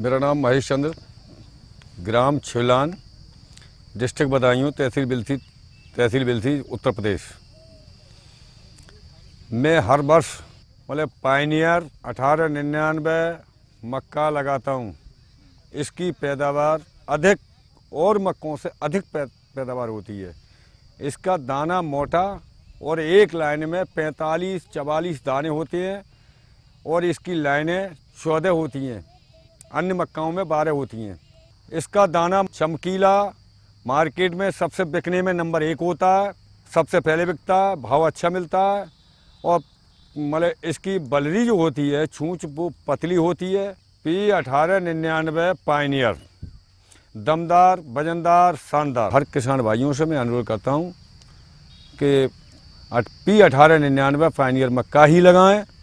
मेरा नाम महेश चंद्र ग्राम छिवलान डिस्ट्रिक्ट बदायूं तहसील बिलसी तहसील बिलसी उत्तर प्रदेश मैं हर वर्ष मतलब पाइनियर अठारह निन्यानवे मक्का लगाता हूँ इसकी पैदावार अधिक और मक्कों से अधिक पैदावार होती है इसका दाना मोटा और एक लाइन में पैंतालीस चवालीस दाने होते हैं और इसकी लाइनें चौदह होती हैं अन्य मक्काओं में बारह होती हैं इसका दाना चमकीला मार्केट में सबसे बिकने में नंबर एक होता है सबसे पहले बिकता है भाव अच्छा मिलता है और मतलब इसकी बलरी जो होती है छूछ वो पतली होती है पी अठारह निन्यानवे पाइनियर दमदार वजनदार शानदार हर किसान भाइयों से मैं अनुरोध करता हूँ कि पी अठारह निन्यानवे पाइनियर मक्का ही लगाएं